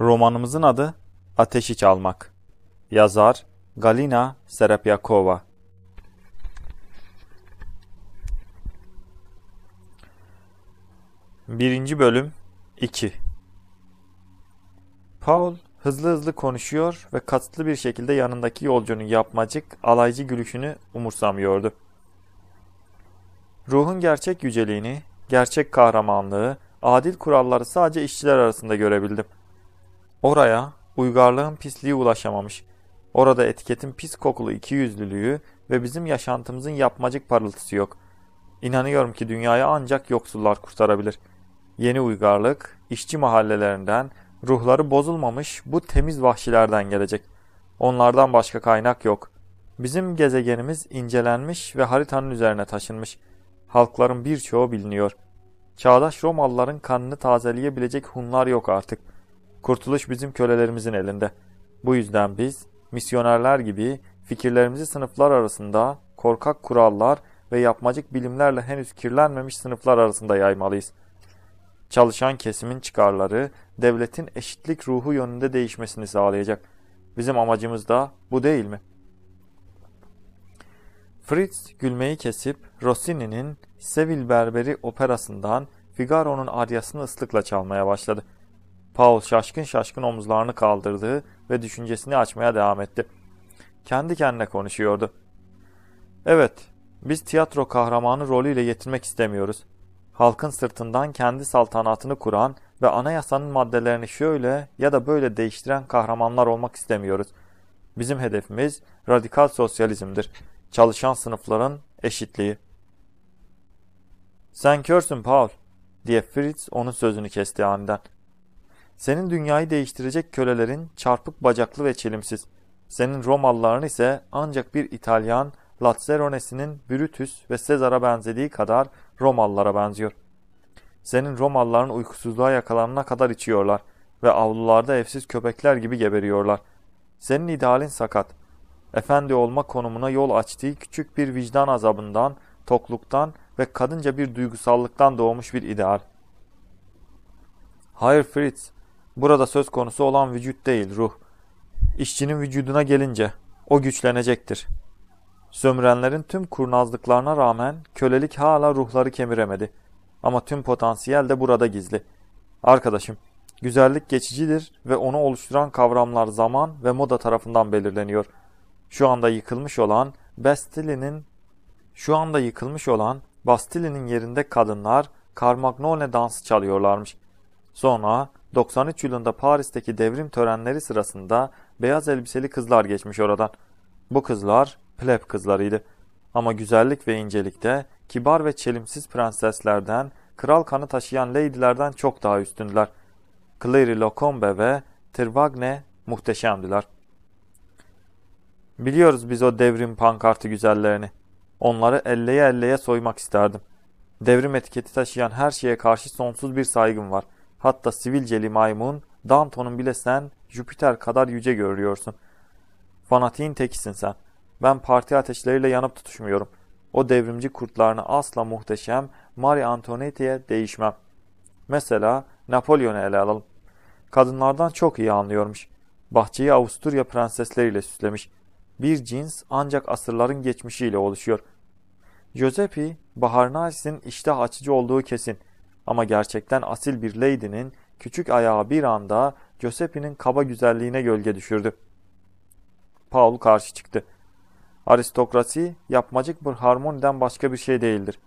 Romanımızın adı Ateşi Çalmak. Yazar Galina Serapyakova. Birinci bölüm 2 Paul hızlı hızlı konuşuyor ve katlı bir şekilde yanındaki yolcunun yapmacık, alaycı gülüşünü umursamıyordu. Ruhun gerçek yüceliğini, gerçek kahramanlığı, adil kuralları sadece işçiler arasında görebildim.'' Oraya uygarlığın pisliği ulaşamamış. Orada etiketin pis kokulu ikiyüzlülüğü ve bizim yaşantımızın yapmacık parıltısı yok. İnanıyorum ki dünyayı ancak yoksullar kurtarabilir. Yeni uygarlık, işçi mahallelerinden, ruhları bozulmamış bu temiz vahşilerden gelecek. Onlardan başka kaynak yok. Bizim gezegenimiz incelenmiş ve haritanın üzerine taşınmış. Halkların birçoğu biliniyor. Çağdaş Romalıların kanını tazeleyebilecek Hunlar yok artık.'' Kurtuluş bizim kölelerimizin elinde. Bu yüzden biz, misyonerler gibi fikirlerimizi sınıflar arasında korkak kurallar ve yapmacık bilimlerle henüz kirlenmemiş sınıflar arasında yaymalıyız. Çalışan kesimin çıkarları devletin eşitlik ruhu yönünde değişmesini sağlayacak. Bizim amacımız da bu değil mi? Fritz gülmeyi kesip Rossini'nin Sevil Berberi operasından Figaro'nun aryasını ıslıkla çalmaya başladı. Paul şaşkın şaşkın omuzlarını kaldırdı ve düşüncesini açmaya devam etti. Kendi kendine konuşuyordu. Evet, biz tiyatro kahramanı rolüyle yetinmek istemiyoruz. Halkın sırtından kendi saltanatını kuran ve anayasanın maddelerini şöyle ya da böyle değiştiren kahramanlar olmak istemiyoruz. Bizim hedefimiz radikal sosyalizmdir. Çalışan sınıfların eşitliği. Sen körsün Paul, diye Fritz onun sözünü kesti aniden. Senin dünyayı değiştirecek kölelerin çarpık bacaklı ve çelimsiz. Senin Romalıların ise ancak bir İtalyan Lazzarone'sinin Brutus ve Sezar'a benzediği kadar Romalılara benziyor. Senin Romalıların uykusuzluğa yakalanana kadar içiyorlar ve avlularda evsiz köpekler gibi geberiyorlar. Senin idealin sakat. Efendi olma konumuna yol açtığı küçük bir vicdan azabından, tokluktan ve kadınca bir duygusallıktan doğmuş bir ideal. Hayır Fritz, Burada söz konusu olan vücut değil ruh. İşçinin vücuduna gelince o güçlenecektir. Sömürenlerin tüm kurnazlıklarına rağmen kölelik hala ruhları kemiremedi. Ama tüm potansiyel de burada gizli. Arkadaşım, güzellik geçicidir ve onu oluşturan kavramlar zaman ve moda tarafından belirleniyor. Şu anda yıkılmış olan Bastille'nin şu anda yıkılmış olan Bastille'nin yerinde kadınlar Carmagnole dansı çalıyorlarmış. Sonra 93 yılında Paris'teki devrim törenleri sırasında beyaz elbiseli kızlar geçmiş oradan. Bu kızlar pleb kızlarıydı. Ama güzellik ve incelikte kibar ve çelimsiz prenseslerden, kral kanı taşıyan leydilerden çok daha üstündüler. Clary Locombe ve Tirvagne muhteşemdiler. Biliyoruz biz o devrim pankartı güzellerini. Onları elleye elleye soymak isterdim. Devrim etiketi taşıyan her şeye karşı sonsuz bir saygım var.'' Hatta sivilceli maymun Danton'un bile sen Jüpiter kadar yüce görüyorsun. Fanatiğin tekisin sen. Ben parti ateşleriyle yanıp tutuşmuyorum. O devrimci kurtlarını asla muhteşem Marie Antoinette'ye değişmem. Mesela Napolyon'u ele alalım. Kadınlardan çok iyi anlıyormuş. Bahçeyi Avusturya prensesleriyle süslemiş. Bir cins ancak asırların geçmişiyle oluşuyor. Giuseppe, Baharnais'in iştah açıcı olduğu kesin. Ama gerçekten asil bir lady'nin küçük ayağı bir anda Giuseppe'nin kaba güzelliğine gölge düşürdü. Paul karşı çıktı. Aristokrasi yapmacık bir harmoniden başka bir şey değildir.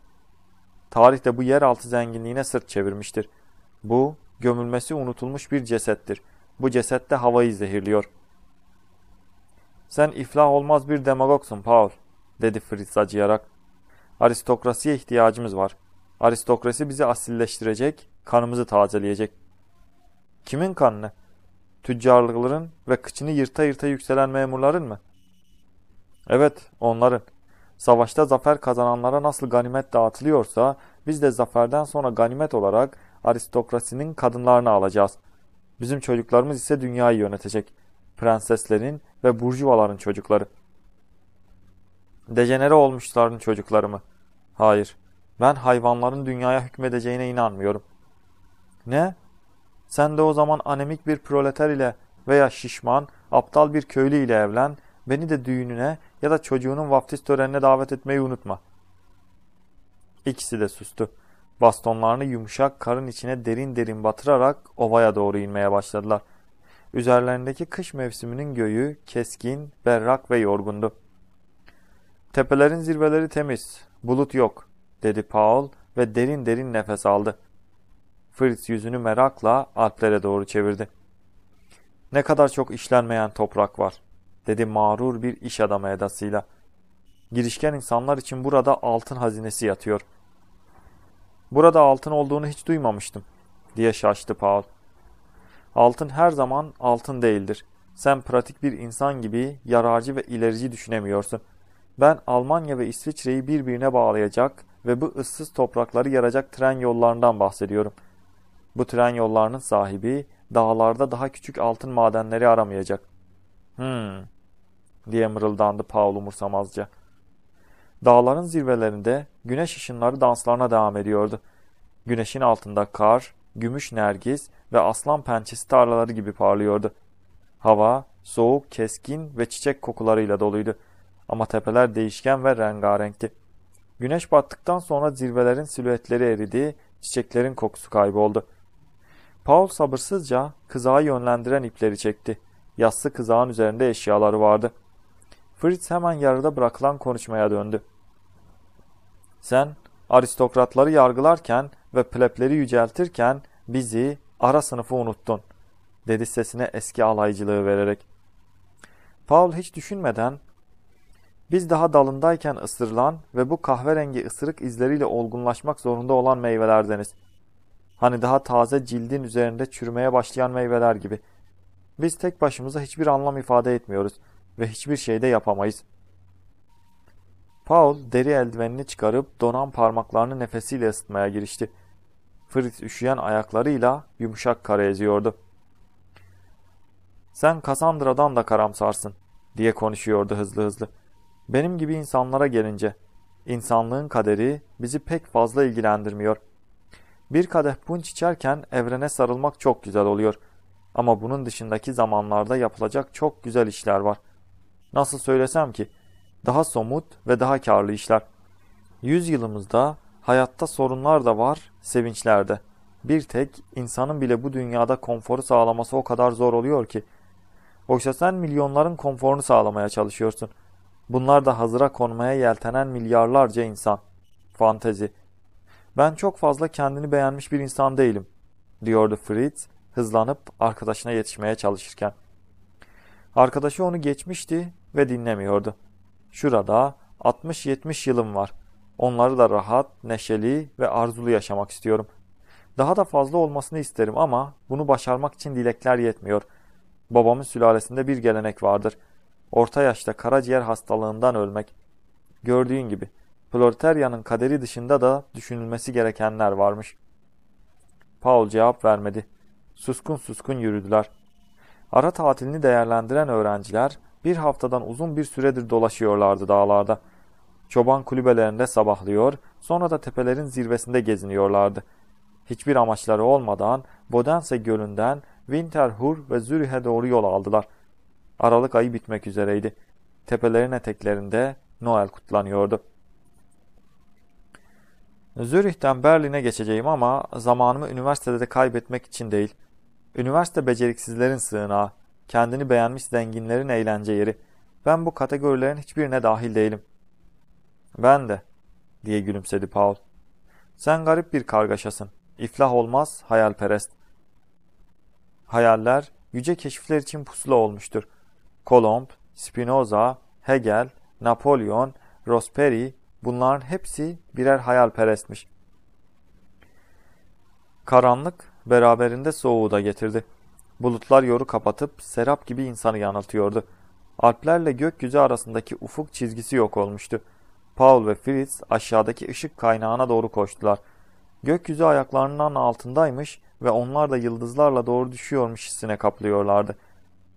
Tarihte bu yeraltı zenginliğine sırt çevirmiştir. Bu gömülmesi unutulmuş bir cesettir. Bu cesette havayı zehirliyor. Sen iflah olmaz bir demagogsun Paul, dedi Fritz acıyarak. Aristokrasiye ihtiyacımız var. Aristokrasi bizi asilleştirecek, kanımızı tazeleyecek. Kimin kanını? Tüccarlıkların ve kıçını yırta yırta yükselen memurların mı? Evet, onların. Savaşta zafer kazananlara nasıl ganimet dağıtılıyorsa, biz de zaferden sonra ganimet olarak aristokrasinin kadınlarını alacağız. Bizim çocuklarımız ise dünyayı yönetecek. Prenseslerin ve burjuvaların çocukları. Dejenere olmuşların çocukları mı? Hayır. Ben hayvanların dünyaya hükmedeceğine inanmıyorum. Ne? Sen de o zaman anemik bir proleter ile veya şişman, aptal bir köylü ile evlen, beni de düğününe ya da çocuğunun vaftiz törenine davet etmeyi unutma. İkisi de sustu. Bastonlarını yumuşak karın içine derin derin batırarak ovaya doğru inmeye başladılar. Üzerlerindeki kış mevsiminin göğü keskin, berrak ve yorgundu. Tepelerin zirveleri temiz, bulut yok dedi Paul ve derin derin nefes aldı. Fritz yüzünü merakla Alplere doğru çevirdi. Ne kadar çok işlenmeyen toprak var, dedi mağrur bir iş adamı edasıyla. Girişken insanlar için burada altın hazinesi yatıyor. Burada altın olduğunu hiç duymamıştım, diye şaştı Paul. Altın her zaman altın değildir. Sen pratik bir insan gibi yararcı ve ilerici düşünemiyorsun. Ben Almanya ve İsviçre'yi birbirine bağlayacak, ve bu ıssız toprakları yaracak tren yollarından bahsediyorum. Bu tren yollarının sahibi dağlarda daha küçük altın madenleri aramayacak. Hmm diye mırıldandı Paul umursamazca. Dağların zirvelerinde güneş ışınları danslarına devam ediyordu. Güneşin altında kar, gümüş nergis ve aslan pençesi tarlaları gibi parlıyordu. Hava soğuk, keskin ve çiçek kokularıyla doluydu. Ama tepeler değişken ve rengarenkti. Güneş battıktan sonra zirvelerin silüetleri eridi, çiçeklerin kokusu kayboldu. Paul sabırsızca kızağı yönlendiren ipleri çekti. Yassı kızağın üzerinde eşyaları vardı. Fritz hemen yarıda bırakılan konuşmaya döndü. Sen aristokratları yargılarken ve plepleri yüceltirken bizi, ara sınıfı unuttun, dedi sesine eski alaycılığı vererek. Paul hiç düşünmeden biz daha dalındayken ısırılan ve bu kahverengi ısırık izleriyle olgunlaşmak zorunda olan meyvelerdeniz. Hani daha taze cildin üzerinde çürümeye başlayan meyveler gibi. Biz tek başımıza hiçbir anlam ifade etmiyoruz ve hiçbir şey de yapamayız. Paul deri eldivenini çıkarıp donan parmaklarını nefesiyle ısıtmaya girişti. Fritz üşüyen ayaklarıyla yumuşak kara eziyordu. ''Sen Kassandra'dan da karamsarsın.'' diye konuşuyordu hızlı hızlı. Benim gibi insanlara gelince, insanlığın kaderi bizi pek fazla ilgilendirmiyor. Bir kadeh punç içerken evrene sarılmak çok güzel oluyor. Ama bunun dışındaki zamanlarda yapılacak çok güzel işler var. Nasıl söylesem ki, daha somut ve daha karlı işler. Yüzyılımızda hayatta sorunlar da var, sevinçler de. Bir tek insanın bile bu dünyada konforu sağlaması o kadar zor oluyor ki. Oysa sen milyonların konforunu sağlamaya çalışıyorsun.'' Bunlar da hazıra konmaya yeltenen milyarlarca insan. Fantezi. Ben çok fazla kendini beğenmiş bir insan değilim, diyordu Fritz hızlanıp arkadaşına yetişmeye çalışırken. Arkadaşı onu geçmişti ve dinlemiyordu. Şurada 60-70 yılım var. Onları da rahat, neşeli ve arzulu yaşamak istiyorum. Daha da fazla olmasını isterim ama bunu başarmak için dilekler yetmiyor. Babamın sülalesinde bir gelenek vardır orta yaşta karaciğer hastalığından ölmek. Gördüğün gibi Proletaryanın kaderi dışında da düşünülmesi gerekenler varmış. Paul cevap vermedi. Suskun suskun yürüdüler. Ara tatilini değerlendiren öğrenciler bir haftadan uzun bir süredir dolaşıyorlardı dağlarda. Çoban kulübelerinde sabahlıyor, sonra da tepelerin zirvesinde geziniyorlardı. Hiçbir amaçları olmadan Bodense gölünden Winterhur ve Zürih'e doğru yol aldılar. Aralık ayı bitmek üzereydi. Tepelerin eteklerinde Noel kutlanıyordu. Zürih'ten Berlin'e geçeceğim ama zamanımı üniversitede de kaybetmek için değil. Üniversite beceriksizlerin sığınağı, kendini beğenmiş zenginlerin eğlence yeri. Ben bu kategorilerin hiçbirine dahil değilim. Ben de, diye gülümsedi Paul. Sen garip bir kargaşasın. İflah olmaz, hayalperest. Hayaller, yüce keşifler için pusula olmuştur. Kolomb, Spinoza, Hegel, Napolyon, Rosperi bunların hepsi birer hayalperestmiş. Karanlık beraberinde soğuğu da getirdi. Bulutlar yoru kapatıp serap gibi insanı yanıltıyordu. Alplerle gökyüzü arasındaki ufuk çizgisi yok olmuştu. Paul ve Fritz aşağıdaki ışık kaynağına doğru koştular. Gökyüzü ayaklarının altındaymış ve onlar da yıldızlarla doğru düşüyormuş hissine kaplıyorlardı.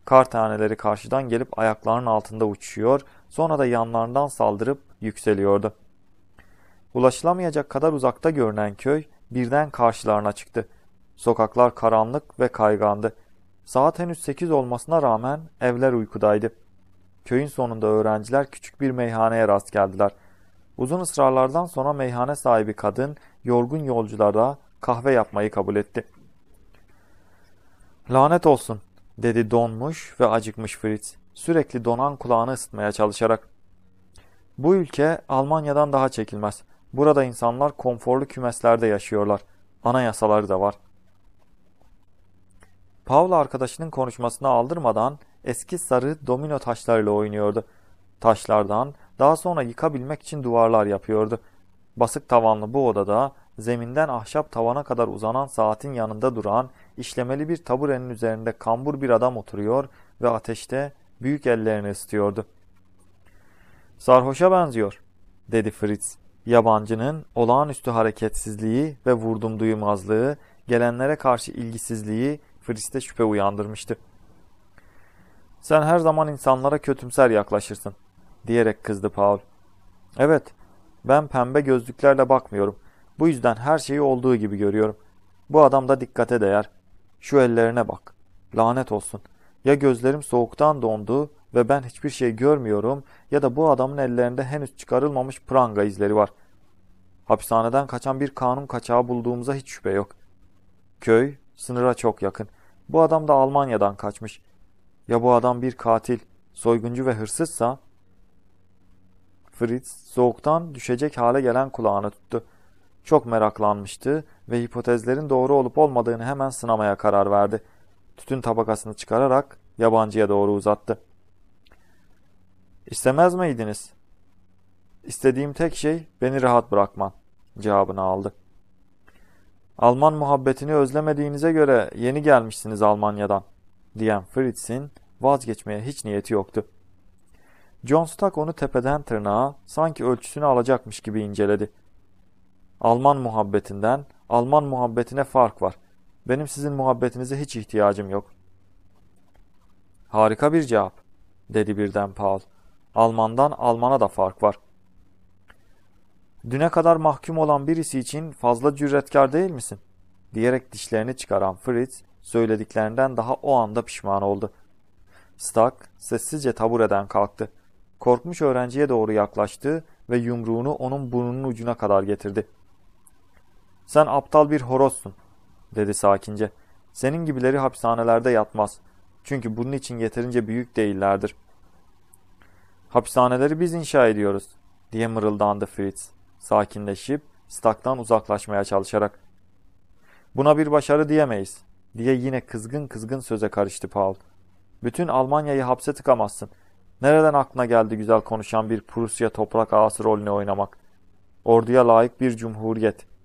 Kar taneleri karşıdan gelip ayaklarının altında uçuyor, sonra da yanlarından saldırıp yükseliyordu. Ulaşılamayacak kadar uzakta görünen köy birden karşılarına çıktı. Sokaklar karanlık ve kaygandı. Saat henüz 8 olmasına rağmen evler uykudaydı. Köyün sonunda öğrenciler küçük bir meyhaneye rast geldiler. Uzun ısrarlardan sonra meyhane sahibi kadın yorgun yolculara kahve yapmayı kabul etti. Lanet olsun dedi donmuş ve acıkmış Fritz. Sürekli donan kulağını ısıtmaya çalışarak. Bu ülke Almanya'dan daha çekilmez. Burada insanlar konforlu kümeslerde yaşıyorlar. Anayasaları da var. Paula arkadaşının konuşmasını aldırmadan eski sarı domino taşlarıyla oynuyordu. Taşlardan daha sonra yıkabilmek için duvarlar yapıyordu. Basık tavanlı bu odada zeminden ahşap tavana kadar uzanan saatin yanında duran işlemeli bir taburenin üzerinde kambur bir adam oturuyor ve ateşte büyük ellerini ısıtıyordu. Sarhoşa benziyor, dedi Fritz. Yabancının olağanüstü hareketsizliği ve vurdum duymazlığı, gelenlere karşı ilgisizliği Fritz'te şüphe uyandırmıştı. Sen her zaman insanlara kötümser yaklaşırsın, diyerek kızdı Paul. Evet, ben pembe gözlüklerle bakmıyorum. Bu yüzden her şeyi olduğu gibi görüyorum. Bu adam da dikkate değer. Şu ellerine bak. Lanet olsun. Ya gözlerim soğuktan dondu ve ben hiçbir şey görmüyorum ya da bu adamın ellerinde henüz çıkarılmamış pranga izleri var. Hapishaneden kaçan bir kanun kaçağı bulduğumuza hiç şüphe yok. Köy sınıra çok yakın. Bu adam da Almanya'dan kaçmış. Ya bu adam bir katil, soyguncu ve hırsızsa? Fritz soğuktan düşecek hale gelen kulağını tuttu çok meraklanmıştı ve hipotezlerin doğru olup olmadığını hemen sınamaya karar verdi. Tütün tabakasını çıkararak yabancıya doğru uzattı. İstemez miydiniz? İstediğim tek şey beni rahat bırakman cevabını aldı. Alman muhabbetini özlemediğinize göre yeni gelmişsiniz Almanya'dan diyen Fritz'in vazgeçmeye hiç niyeti yoktu. John Stock onu tepeden tırnağa sanki ölçüsünü alacakmış gibi inceledi. Alman muhabbetinden Alman muhabbetine fark var. Benim sizin muhabbetinize hiç ihtiyacım yok. Harika bir cevap, dedi birden Paul. Almandan Almana da fark var. Düne kadar mahkum olan birisi için fazla cüretkar değil misin? Diyerek dişlerini çıkaran Fritz, söylediklerinden daha o anda pişman oldu. Stark sessizce tabureden kalktı. Korkmuş öğrenciye doğru yaklaştı ve yumruğunu onun burnunun ucuna kadar getirdi. Sen aptal bir horozsun, dedi sakince. Senin gibileri hapishanelerde yatmaz. Çünkü bunun için yeterince büyük değillerdir. Hapishaneleri biz inşa ediyoruz, diye mırıldandı Fritz, sakinleşip staktan uzaklaşmaya çalışarak. Buna bir başarı diyemeyiz, diye yine kızgın kızgın söze karıştı Paul. Bütün Almanya'yı hapse tıkamazsın. Nereden aklına geldi güzel konuşan bir Prusya toprak ağası rolünü oynamak? Orduya layık bir cumhuriyet.''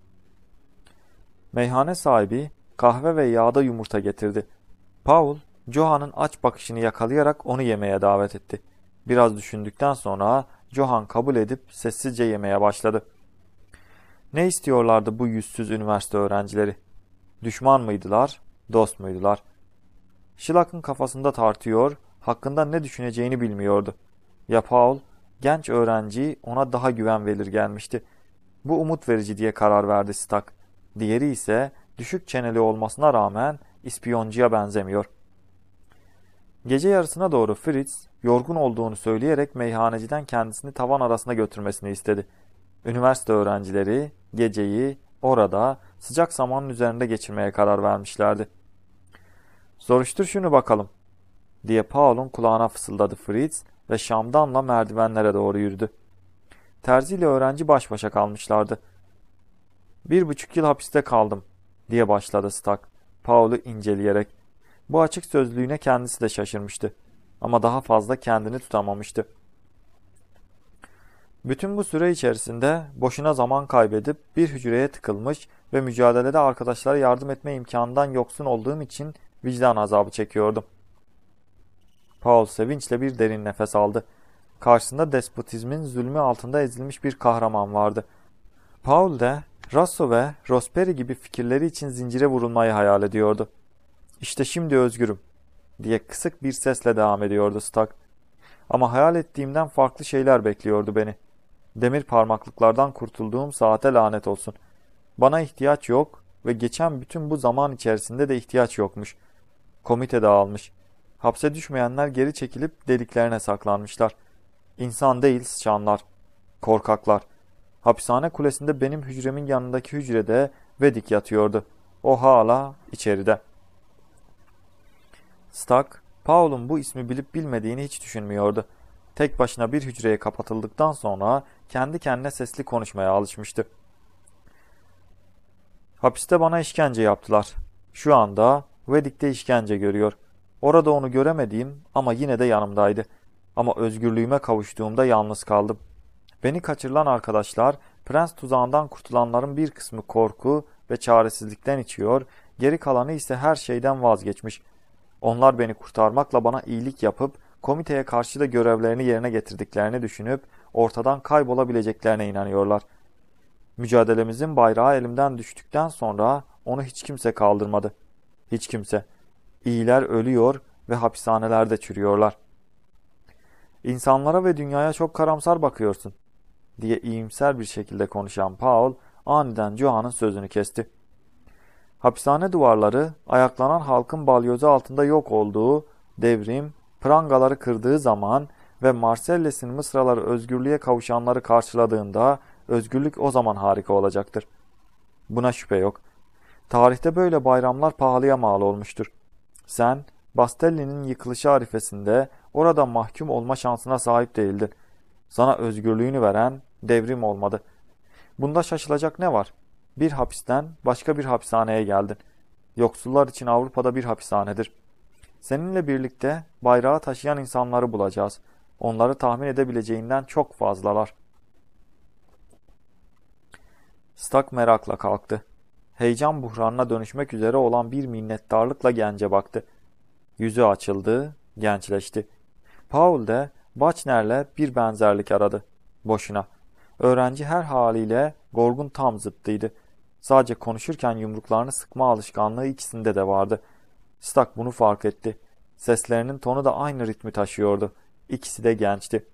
Meyhane sahibi kahve ve yağda yumurta getirdi. Paul, Johan'ın aç bakışını yakalayarak onu yemeye davet etti. Biraz düşündükten sonra Johan kabul edip sessizce yemeye başladı. Ne istiyorlardı bu yüzsüz üniversite öğrencileri? Düşman mıydılar, dost muydular? Şılak'ın kafasında tartıyor, hakkında ne düşüneceğini bilmiyordu. Ya Paul, genç öğrenci ona daha güven verir gelmişti. Bu umut verici diye karar verdi Stak. Diğeri ise düşük çeneli olmasına rağmen ispiyoncuya benzemiyor. Gece yarısına doğru Fritz yorgun olduğunu söyleyerek meyhaneciden kendisini tavan arasına götürmesini istedi. Üniversite öğrencileri geceyi orada sıcak samanın üzerinde geçirmeye karar vermişlerdi. Soruştur şunu bakalım diye Paul'un kulağına fısıldadı Fritz ve Şamdan'la merdivenlere doğru yürüdü. Terzi ile öğrenci baş başa kalmışlardı. Bir buçuk yıl hapiste kaldım diye başladı Stark, Paul'u inceleyerek. Bu açık sözlüğüne kendisi de şaşırmıştı ama daha fazla kendini tutamamıştı. Bütün bu süre içerisinde boşuna zaman kaybedip bir hücreye tıkılmış ve mücadelede arkadaşlara yardım etme imkanından yoksun olduğum için vicdan azabı çekiyordum. Paul sevinçle bir derin nefes aldı. Karşısında despotizmin zulmü altında ezilmiş bir kahraman vardı. Paul de Rasso ve Rosperi gibi fikirleri için zincire vurulmayı hayal ediyordu. İşte şimdi özgürüm diye kısık bir sesle devam ediyordu Stark. Ama hayal ettiğimden farklı şeyler bekliyordu beni. Demir parmaklıklardan kurtulduğum saate lanet olsun. Bana ihtiyaç yok ve geçen bütün bu zaman içerisinde de ihtiyaç yokmuş. Komite dağılmış. Hapse düşmeyenler geri çekilip deliklerine saklanmışlar. İnsan değil şanlar. Korkaklar. Hapishane kulesinde benim hücremin yanındaki hücrede Vedik yatıyordu. O hala içeride. Stark, Paul'un bu ismi bilip bilmediğini hiç düşünmüyordu. Tek başına bir hücreye kapatıldıktan sonra kendi kendine sesli konuşmaya alışmıştı. Hapiste bana işkence yaptılar. Şu anda Vedik'te işkence görüyor. Orada onu göremediğim ama yine de yanımdaydı. Ama özgürlüğüme kavuştuğumda yalnız kaldım. Beni kaçırılan arkadaşlar, prens tuzağından kurtulanların bir kısmı korku ve çaresizlikten içiyor, geri kalanı ise her şeyden vazgeçmiş. Onlar beni kurtarmakla bana iyilik yapıp, komiteye karşı da görevlerini yerine getirdiklerini düşünüp, ortadan kaybolabileceklerine inanıyorlar. Mücadelemizin bayrağı elimden düştükten sonra onu hiç kimse kaldırmadı. Hiç kimse. İyiler ölüyor ve hapishanelerde çürüyorlar. İnsanlara ve dünyaya çok karamsar bakıyorsun diye iyimser bir şekilde konuşan Paul aniden Johan'ın sözünü kesti. Hapishane duvarları ayaklanan halkın balyozu altında yok olduğu, devrim, prangaları kırdığı zaman ve Marselles'in Mısraları özgürlüğe kavuşanları karşıladığında özgürlük o zaman harika olacaktır. Buna şüphe yok. Tarihte böyle bayramlar pahalıya mal olmuştur. Sen, Bastelli'nin yıkılışı arifesinde orada mahkum olma şansına sahip değildin sana özgürlüğünü veren devrim olmadı. Bunda şaşılacak ne var? Bir hapisten başka bir hapishaneye geldin. Yoksullar için Avrupa'da bir hapishanedir. Seninle birlikte bayrağı taşıyan insanları bulacağız. Onları tahmin edebileceğinden çok fazlalar. Stak merakla kalktı. Heyecan buhranına dönüşmek üzere olan bir minnettarlıkla gence baktı. Yüzü açıldı, gençleşti. Paul de Bachnerle bir benzerlik aradı. Boşuna. Öğrenci her haliyle Gorg'un tam zıttıydı. Sadece konuşurken yumruklarını sıkma alışkanlığı ikisinde de vardı. Stak bunu fark etti. Seslerinin tonu da aynı ritmi taşıyordu. İkisi de gençti.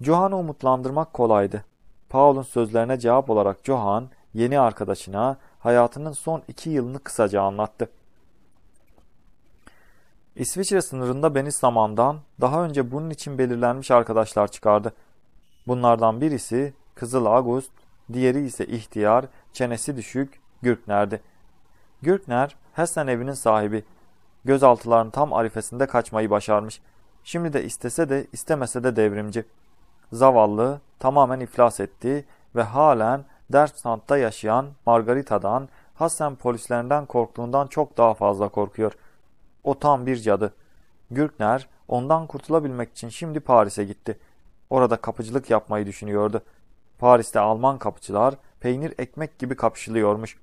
Johan'ı umutlandırmak kolaydı. Paul'un sözlerine cevap olarak Johan, yeni arkadaşına hayatının son iki yılını kısaca anlattı. İsviçre sınırında beni samandan daha önce bunun için belirlenmiş arkadaşlar çıkardı. Bunlardan birisi Kızıl Agust, diğeri ise ihtiyar, çenesi düşük Gürkner'di. Gürkner, Hessen evinin sahibi. Gözaltıların tam arifesinde kaçmayı başarmış. Şimdi de istese de istemese de devrimci. Zavallı, tamamen iflas etti ve halen Dersnant'ta yaşayan Margarita'dan, Hassen polislerinden korktuğundan çok daha fazla korkuyor.'' O tam bir cadı. Gürkner ondan kurtulabilmek için şimdi Paris'e gitti. Orada kapıcılık yapmayı düşünüyordu. Paris'te Alman kapıcılar peynir ekmek gibi kapışılıyormuş.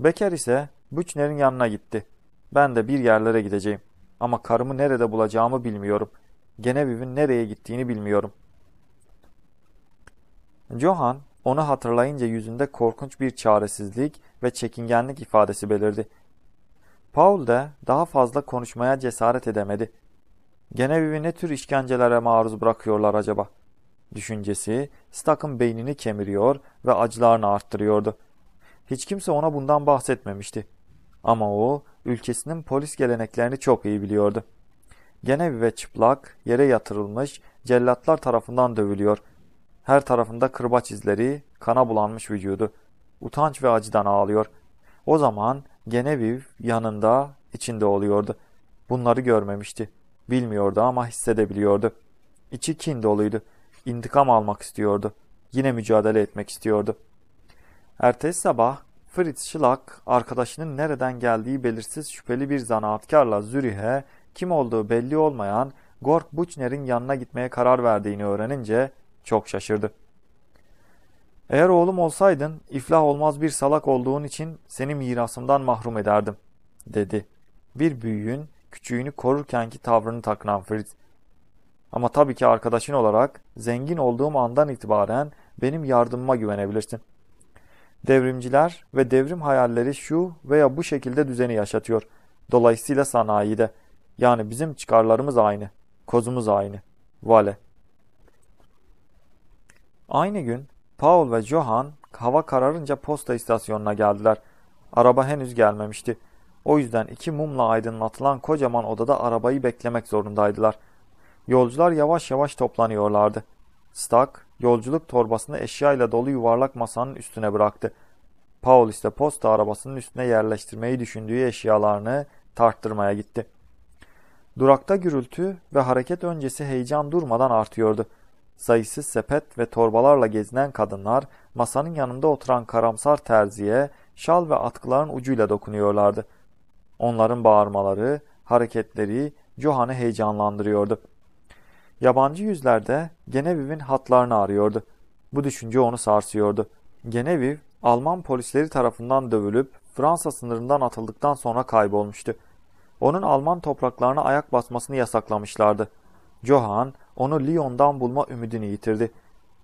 Beker ise Büchner'in yanına gitti. Ben de bir yerlere gideceğim. Ama karımı nerede bulacağımı bilmiyorum. Geneviv'in nereye gittiğini bilmiyorum. Johan onu hatırlayınca yüzünde korkunç bir çaresizlik ve çekingenlik ifadesi belirdi. Paul da daha fazla konuşmaya cesaret edemedi. Genevieve'i ne tür işkencelere maruz bırakıyorlar acaba? Düşüncesi Stack'ın beynini kemiriyor ve acılarını arttırıyordu. Hiç kimse ona bundan bahsetmemişti. Ama o ülkesinin polis geleneklerini çok iyi biliyordu. Genevieve'e çıplak, yere yatırılmış, cellatlar tarafından dövülüyor. Her tarafında kırbaç izleri, kana bulanmış vücudu. Utanç ve acıdan ağlıyor. O zaman Genevieve yanında, içinde oluyordu. Bunları görmemişti. Bilmiyordu ama hissedebiliyordu. İçi kin doluydu. İntikam almak istiyordu. Yine mücadele etmek istiyordu. Ertesi sabah Fritz Schlag arkadaşının nereden geldiği belirsiz şüpheli bir zanaatkarla Zürih'e kim olduğu belli olmayan Gork Buchner'in yanına gitmeye karar verdiğini öğrenince çok şaşırdı. Eğer oğlum olsaydın iflah olmaz bir salak olduğun için seni mirasımdan mahrum ederdim, dedi. Bir büyüğün küçüğünü korurkenki tavrını takınan Fritz. Ama tabii ki arkadaşın olarak zengin olduğum andan itibaren benim yardımıma güvenebilirsin. Devrimciler ve devrim hayalleri şu veya bu şekilde düzeni yaşatıyor. Dolayısıyla sanayide. Yani bizim çıkarlarımız aynı. Kozumuz aynı. Vale. Aynı gün Paul ve Johan hava kararınca posta istasyonuna geldiler. Araba henüz gelmemişti. O yüzden iki mumla aydınlatılan kocaman odada arabayı beklemek zorundaydılar. Yolcular yavaş yavaş toplanıyorlardı. Stark, yolculuk torbasını eşyayla dolu yuvarlak masanın üstüne bıraktı. Paul ise posta arabasının üstüne yerleştirmeyi düşündüğü eşyalarını tarttırmaya gitti. Durakta gürültü ve hareket öncesi heyecan durmadan artıyordu. Sayısız sepet ve torbalarla gezinen kadınlar masanın yanında oturan karamsar terziye şal ve atkıların ucuyla dokunuyorlardı. Onların bağırmaları, hareketleri Johan'ı heyecanlandırıyordu. Yabancı yüzlerde Genevieve'in hatlarını arıyordu. Bu düşünce onu sarsıyordu. Genevieve Alman polisleri tarafından dövülüp Fransa sınırından atıldıktan sonra kaybolmuştu. Onun Alman topraklarına ayak basmasını yasaklamışlardı. Johan, onu Lyon'dan bulma ümidini yitirdi.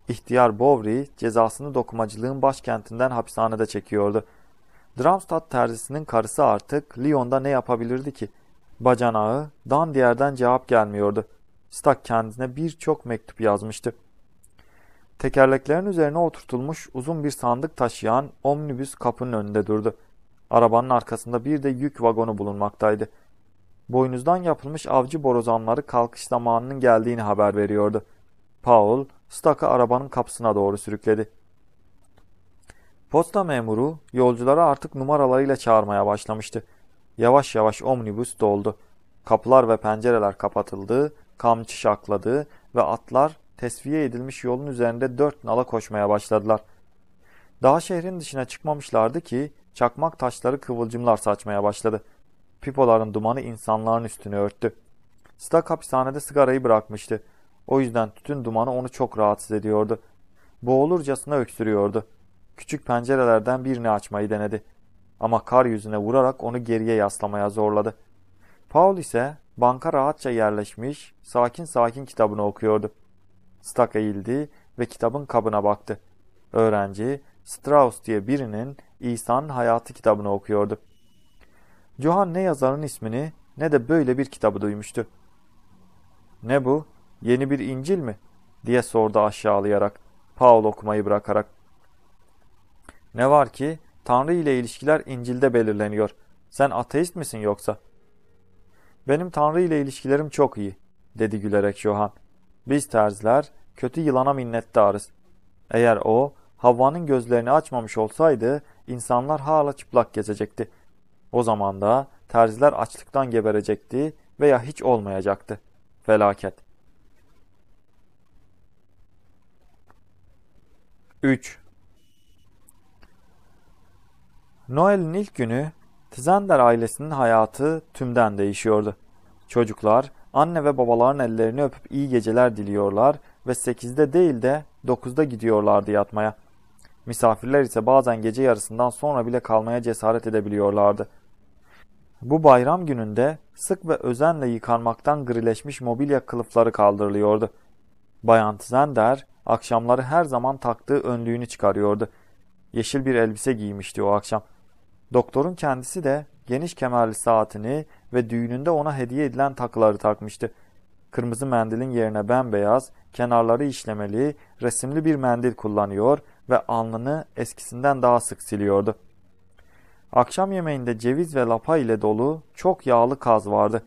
İhtiyar Bovry cezasını dokumacılığın başkentinden hapishanede çekiyordu. Dramstad terzisinin karısı artık Lyon'da ne yapabilirdi ki? Bacanağı Dandier'den cevap gelmiyordu. Stak kendine birçok mektup yazmıştı. Tekerleklerin üzerine oturtulmuş uzun bir sandık taşıyan omnibüs kapının önünde durdu. Arabanın arkasında bir de yük vagonu bulunmaktaydı boynuzdan yapılmış avcı borazanları kalkış zamanının geldiğini haber veriyordu. Paul, Stak'ı arabanın kapısına doğru sürükledi. Posta memuru yolcuları artık numaralarıyla çağırmaya başlamıştı. Yavaş yavaş omnibus doldu. Kapılar ve pencereler kapatıldı, kamçı şakladı ve atlar tesviye edilmiş yolun üzerinde dört nala koşmaya başladılar. Daha şehrin dışına çıkmamışlardı ki çakmak taşları kıvılcımlar saçmaya başladı. Pipoların dumanı insanların üstünü örttü. Stak hapishanede sigarayı bırakmıştı. O yüzden tütün dumanı onu çok rahatsız ediyordu. Boğulurcasına öksürüyordu. Küçük pencerelerden birini açmayı denedi. Ama kar yüzüne vurarak onu geriye yaslamaya zorladı. Paul ise banka rahatça yerleşmiş, sakin sakin kitabını okuyordu. Stak eğildi ve kitabın kabına baktı. Öğrenci, Strauss diye birinin İsa'nın hayatı kitabını okuyordu. Johan ne yazarın ismini ne de böyle bir kitabı duymuştu. Ne bu? Yeni bir İncil mi? diye sordu aşağılayarak, Paul okumayı bırakarak. Ne var ki Tanrı ile ilişkiler İncil'de belirleniyor. Sen ateist misin yoksa? Benim Tanrı ile ilişkilerim çok iyi, dedi gülerek Johan. Biz terziler kötü yılana minnettarız. Eğer o Havva'nın gözlerini açmamış olsaydı insanlar hala çıplak gezecekti.'' O zaman da terziler açlıktan geberecekti veya hiç olmayacaktı. Felaket. 3. Noel'in ilk günü Tizender ailesinin hayatı tümden değişiyordu. Çocuklar anne ve babaların ellerini öpüp iyi geceler diliyorlar ve 8'de değil de 9'da gidiyorlardı yatmaya. Misafirler ise bazen gece yarısından sonra bile kalmaya cesaret edebiliyorlardı. Bu bayram gününde sık ve özenle yıkanmaktan grileşmiş mobilya kılıfları kaldırılıyordu. Bayan Zender akşamları her zaman taktığı önlüğünü çıkarıyordu. Yeşil bir elbise giymişti o akşam. Doktorun kendisi de geniş kemerli saatini ve düğününde ona hediye edilen takıları takmıştı. Kırmızı mendilin yerine bembeyaz, kenarları işlemeli, resimli bir mendil kullanıyor ve alnını eskisinden daha sık siliyordu. Akşam yemeğinde ceviz ve lapa ile dolu çok yağlı kaz vardı.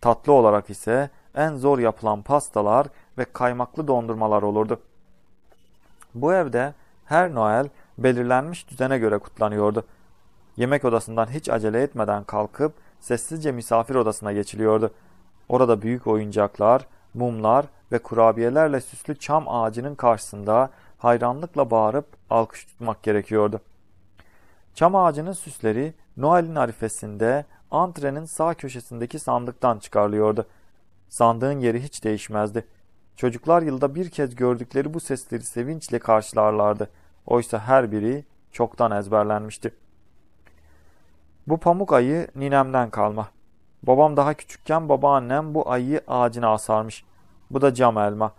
Tatlı olarak ise en zor yapılan pastalar ve kaymaklı dondurmalar olurdu. Bu evde her Noel belirlenmiş düzene göre kutlanıyordu. Yemek odasından hiç acele etmeden kalkıp sessizce misafir odasına geçiliyordu. Orada büyük oyuncaklar, mumlar ve kurabiyelerle süslü çam ağacının karşısında hayranlıkla bağırıp alkış tutmak gerekiyordu. Çam ağacının süsleri Noel'in arifesinde antrenin sağ köşesindeki sandıktan çıkarılıyordu. Sandığın yeri hiç değişmezdi. Çocuklar yılda bir kez gördükleri bu sesleri sevinçle karşılarlardı. Oysa her biri çoktan ezberlenmişti. Bu pamuk ayı ninemden kalma. Babam daha küçükken babaannem bu ayıyı ağacına asarmış. Bu da cam elma.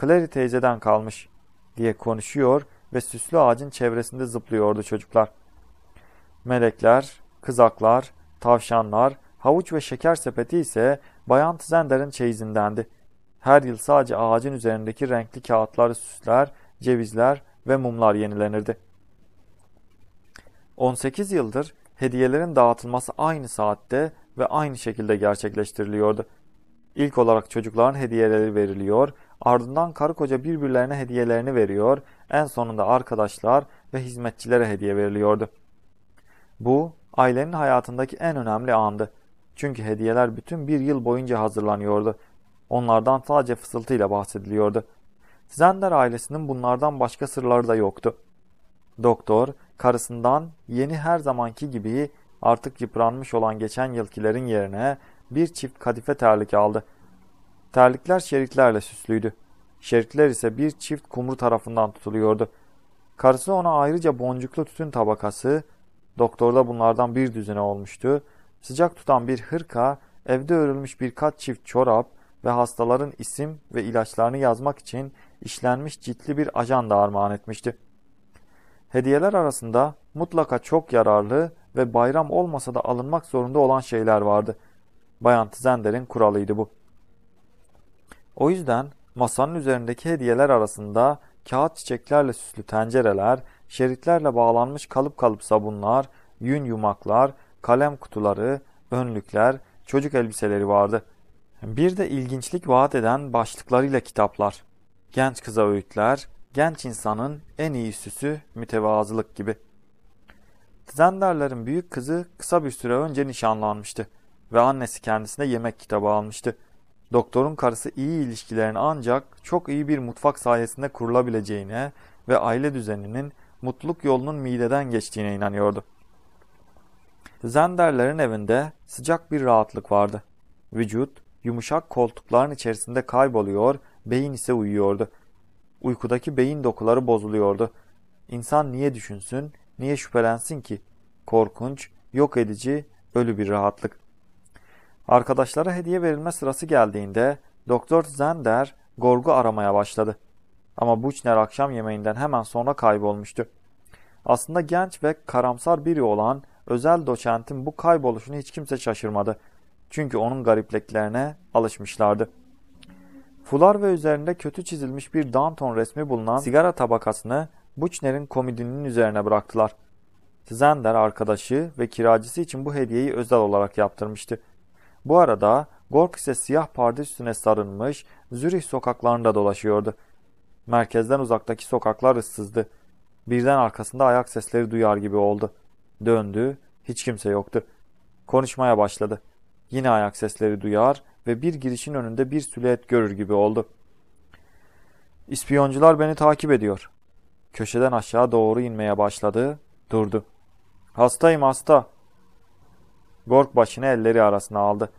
Clary teyzeden kalmış diye konuşuyor ve süslü ağacın çevresinde zıplıyordu çocuklar. Melekler, kızaklar, tavşanlar, havuç ve şeker sepeti ise Bayan Zender'in çeyizindendi. Her yıl sadece ağacın üzerindeki renkli kağıtlar süsler, cevizler ve mumlar yenilenirdi. 18 yıldır hediyelerin dağıtılması aynı saatte ve aynı şekilde gerçekleştiriliyordu. İlk olarak çocukların hediyeleri veriliyor, ardından karı koca birbirlerine hediyelerini veriyor, en sonunda arkadaşlar ve hizmetçilere hediye veriliyordu. Bu, ailenin hayatındaki en önemli andı. Çünkü hediyeler bütün bir yıl boyunca hazırlanıyordu. Onlardan sadece fısıltıyla bahsediliyordu. Zender ailesinin bunlardan başka sırları da yoktu. Doktor, karısından yeni her zamanki gibi artık yıpranmış olan geçen yılkilerin yerine bir çift kadife terlik aldı. Terlikler şeritlerle süslüydü. Şeritler ise bir çift kumru tarafından tutuluyordu. Karısı ona ayrıca boncuklu tütün tabakası, Doktorda bunlardan bir düzine olmuştu. Sıcak tutan bir hırka, evde örülmüş birkaç çift çorap ve hastaların isim ve ilaçlarını yazmak için işlenmiş ciltli bir ajanda armağan etmişti. Hediyeler arasında mutlaka çok yararlı ve bayram olmasa da alınmak zorunda olan şeyler vardı. Bayan Tzender'in kuralıydı bu. O yüzden masanın üzerindeki hediyeler arasında kağıt çiçeklerle süslü tencereler, şeritlerle bağlanmış kalıp kalıp sabunlar, yün yumaklar, kalem kutuları, önlükler, çocuk elbiseleri vardı. Bir de ilginçlik vaat eden başlıklarıyla kitaplar. Genç kıza öğütler, genç insanın en iyi süsü mütevazılık gibi. Zenderlerin büyük kızı kısa bir süre önce nişanlanmıştı ve annesi kendisine yemek kitabı almıştı. Doktorun karısı iyi ilişkilerin ancak çok iyi bir mutfak sayesinde kurulabileceğine ve aile düzeninin mutluluk yolunun mideden geçtiğine inanıyordu. Zenderlerin evinde sıcak bir rahatlık vardı. Vücut yumuşak koltukların içerisinde kayboluyor, beyin ise uyuyordu. Uykudaki beyin dokuları bozuluyordu. İnsan niye düşünsün, niye şüphelensin ki? Korkunç, yok edici, ölü bir rahatlık. Arkadaşlara hediye verilme sırası geldiğinde Doktor Zender Gorg'u aramaya başladı. Ama Buchner akşam yemeğinden hemen sonra kaybolmuştu. Aslında genç ve karamsar biri olan özel doçentin bu kayboluşunu hiç kimse şaşırmadı. Çünkü onun garipliklerine alışmışlardı. Fular ve üzerinde kötü çizilmiş bir Danton resmi bulunan sigara tabakasını Buchner'in komidinin üzerine bıraktılar. Zender arkadaşı ve kiracısı için bu hediyeyi özel olarak yaptırmıştı. Bu arada Gork ise siyah pardesüne sarılmış Zürih sokaklarında dolaşıyordu. Merkezden uzaktaki sokaklar ıssızdı. Birden arkasında ayak sesleri duyar gibi oldu. Döndü, hiç kimse yoktu. Konuşmaya başladı. Yine ayak sesleri duyar ve bir girişin önünde bir silüet görür gibi oldu. İspiyoncular beni takip ediyor. Köşeden aşağı doğru inmeye başladı, durdu. Hastayım hasta. Gork başını elleri arasına aldı.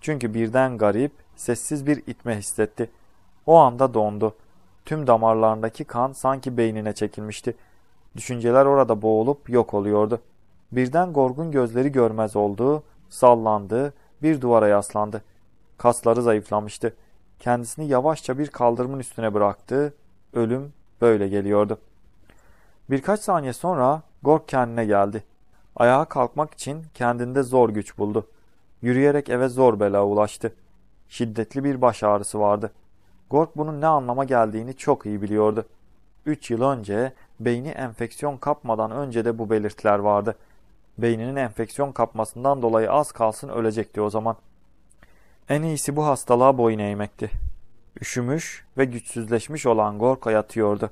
Çünkü birden garip, sessiz bir itme hissetti. O anda dondu. Tüm damarlarındaki kan sanki beynine çekilmişti. Düşünceler orada boğulup yok oluyordu. Birden Gorg'un gözleri görmez oldu, sallandı, bir duvara yaslandı. Kasları zayıflamıştı. Kendisini yavaşça bir kaldırımın üstüne bıraktı. Ölüm böyle geliyordu. Birkaç saniye sonra Gorg kendine geldi. Ayağa kalkmak için kendinde zor güç buldu. Yürüyerek eve zor bela ulaştı. Şiddetli bir baş ağrısı vardı. Gork bunun ne anlama geldiğini çok iyi biliyordu. 3 yıl önce beyni enfeksiyon kapmadan önce de bu belirtiler vardı. Beyninin enfeksiyon kapmasından dolayı az kalsın ölecekti o zaman. En iyisi bu hastalığa boyun eğmekti. Üşümüş ve güçsüzleşmiş olan Gorka yatıyordu.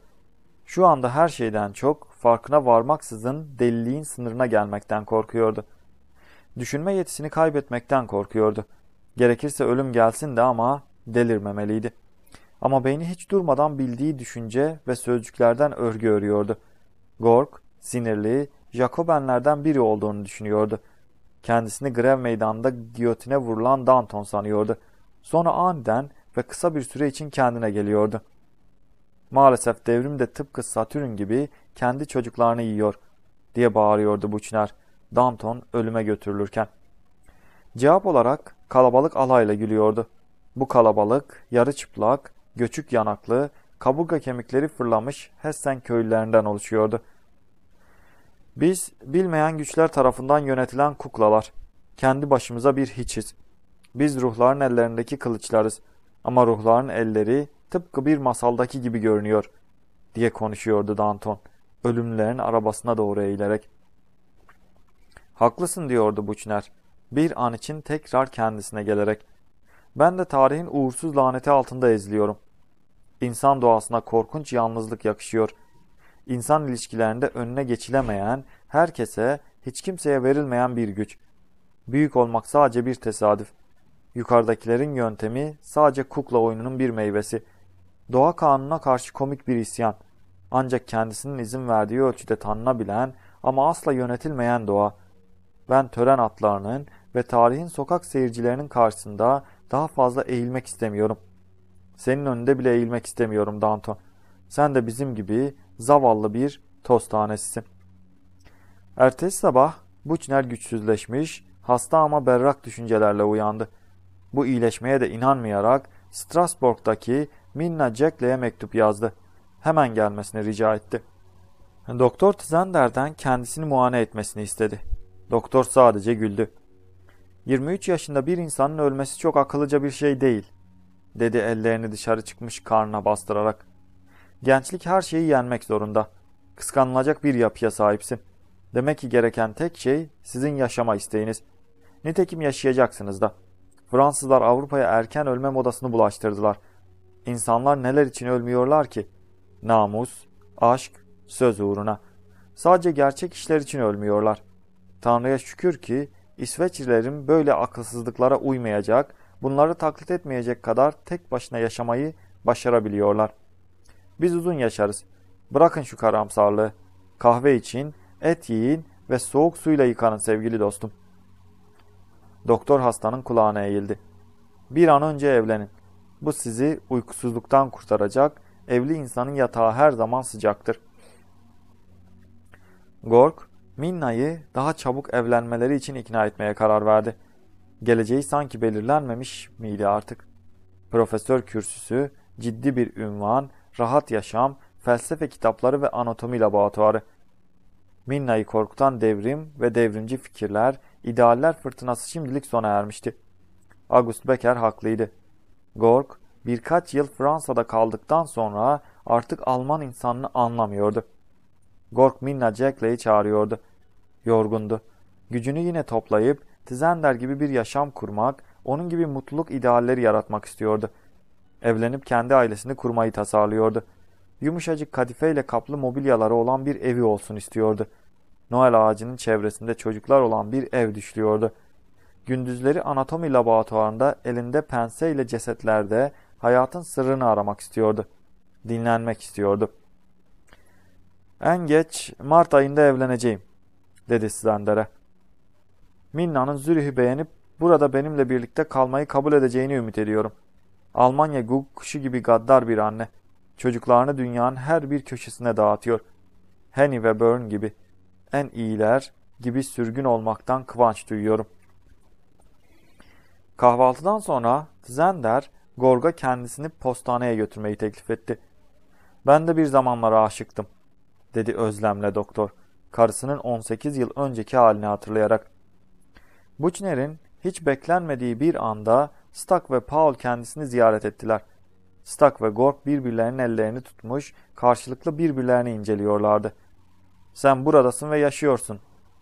Şu anda her şeyden çok farkına varmaksızın deliliğin sınırına gelmekten korkuyordu. Düşünme yetisini kaybetmekten korkuyordu. Gerekirse ölüm gelsin de ama delirmemeliydi. Ama beyni hiç durmadan bildiği düşünce ve sözcüklerden örgü örüyordu. Gork, sinirli, Jacobenlerden biri olduğunu düşünüyordu. Kendisini grev meydanında giyotine vurulan Danton sanıyordu. Sonra aniden ve kısa bir süre için kendine geliyordu. Maalesef devrim de tıpkı Satürn gibi kendi çocuklarını yiyor diye bağırıyordu Buçner. Danton ölüme götürülürken. Cevap olarak kalabalık alayla gülüyordu. Bu kalabalık yarı çıplak, göçük yanaklı, kaburga kemikleri fırlamış Hessen köylülerinden oluşuyordu. Biz bilmeyen güçler tarafından yönetilen kuklalar. Kendi başımıza bir hiçiz. Biz ruhların ellerindeki kılıçlarız. Ama ruhların elleri tıpkı bir masaldaki gibi görünüyor diye konuşuyordu Danton. Ölümlerin arabasına doğru eğilerek. Haklısın diyordu Buçner. Bir an için tekrar kendisine gelerek. Ben de tarihin uğursuz laneti altında eziliyorum. İnsan doğasına korkunç yalnızlık yakışıyor. İnsan ilişkilerinde önüne geçilemeyen, herkese, hiç kimseye verilmeyen bir güç. Büyük olmak sadece bir tesadüf. Yukarıdakilerin yöntemi sadece kukla oyununun bir meyvesi. Doğa kanununa karşı komik bir isyan. Ancak kendisinin izin verdiği ölçüde tanınabilen ama asla yönetilmeyen doğa. Ben tören atlarının ve tarihin sokak seyircilerinin karşısında daha fazla eğilmek istemiyorum. Senin önünde bile eğilmek istemiyorum Danton. Sen de bizim gibi zavallı bir tostanesisin. Ertesi sabah Buçner güçsüzleşmiş, hasta ama berrak düşüncelerle uyandı. Bu iyileşmeye de inanmayarak Strasbourg'daki Minna Jackle'ye mektup yazdı. Hemen gelmesini rica etti. Doktor Tzander'den kendisini muayene etmesini istedi. Doktor sadece güldü. 23 yaşında bir insanın ölmesi çok akıllıca bir şey değil, dedi ellerini dışarı çıkmış karnına bastırarak. Gençlik her şeyi yenmek zorunda. Kıskanılacak bir yapıya sahipsin. Demek ki gereken tek şey sizin yaşama isteğiniz. Nitekim yaşayacaksınız da. Fransızlar Avrupa'ya erken ölme modasını bulaştırdılar. İnsanlar neler için ölmüyorlar ki? Namus, aşk, söz uğruna. Sadece gerçek işler için ölmüyorlar. Tanrı'ya şükür ki İsveçlilerin böyle akılsızlıklara uymayacak, bunları taklit etmeyecek kadar tek başına yaşamayı başarabiliyorlar. Biz uzun yaşarız. Bırakın şu karamsarlığı. Kahve için, et yiyin ve soğuk suyla yıkanın sevgili dostum. Doktor hastanın kulağına eğildi. Bir an önce evlenin. Bu sizi uykusuzluktan kurtaracak, evli insanın yatağı her zaman sıcaktır. Gork, Minna'yı daha çabuk evlenmeleri için ikna etmeye karar verdi. Geleceği sanki belirlenmemiş miydi artık? Profesör kürsüsü, ciddi bir ünvan, rahat yaşam, felsefe kitapları ve anatomi laboratuvarı. Minna'yı korkutan devrim ve devrimci fikirler, idealler fırtınası şimdilik sona ermişti. August Becker haklıydı. Gork, birkaç yıl Fransa'da kaldıktan sonra artık Alman insanını anlamıyordu. Gork Minna Jackley'i çağırıyordu. Yorgundu. Gücünü yine toplayıp Tizender gibi bir yaşam kurmak, onun gibi mutluluk idealleri yaratmak istiyordu. Evlenip kendi ailesini kurmayı tasarlıyordu. Yumuşacık kadifeyle kaplı mobilyaları olan bir evi olsun istiyordu. Noel ağacının çevresinde çocuklar olan bir ev düşlüyordu. Gündüzleri anatomi laboratuvarında elinde penseyle cesetlerde hayatın sırrını aramak istiyordu. Dinlenmek istiyordu. En geç Mart ayında evleneceğim, dedi Slander'e. Minna'nın Zürih'i beğenip burada benimle birlikte kalmayı kabul edeceğini ümit ediyorum. Almanya gug kuşu gibi gaddar bir anne. Çocuklarını dünyanın her bir köşesine dağıtıyor. Henny ve Byrne gibi. En iyiler gibi sürgün olmaktan kıvanç duyuyorum. Kahvaltıdan sonra Zender, Gorg'a kendisini postaneye götürmeyi teklif etti. Ben de bir zamanlara aşıktım dedi özlemle doktor, karısının 18 yıl önceki halini hatırlayarak. Buchner'in hiç beklenmediği bir anda Stack ve Paul kendisini ziyaret ettiler. Stack ve Gork birbirlerinin ellerini tutmuş, karşılıklı birbirlerini inceliyorlardı. ''Sen buradasın ve yaşıyorsun.''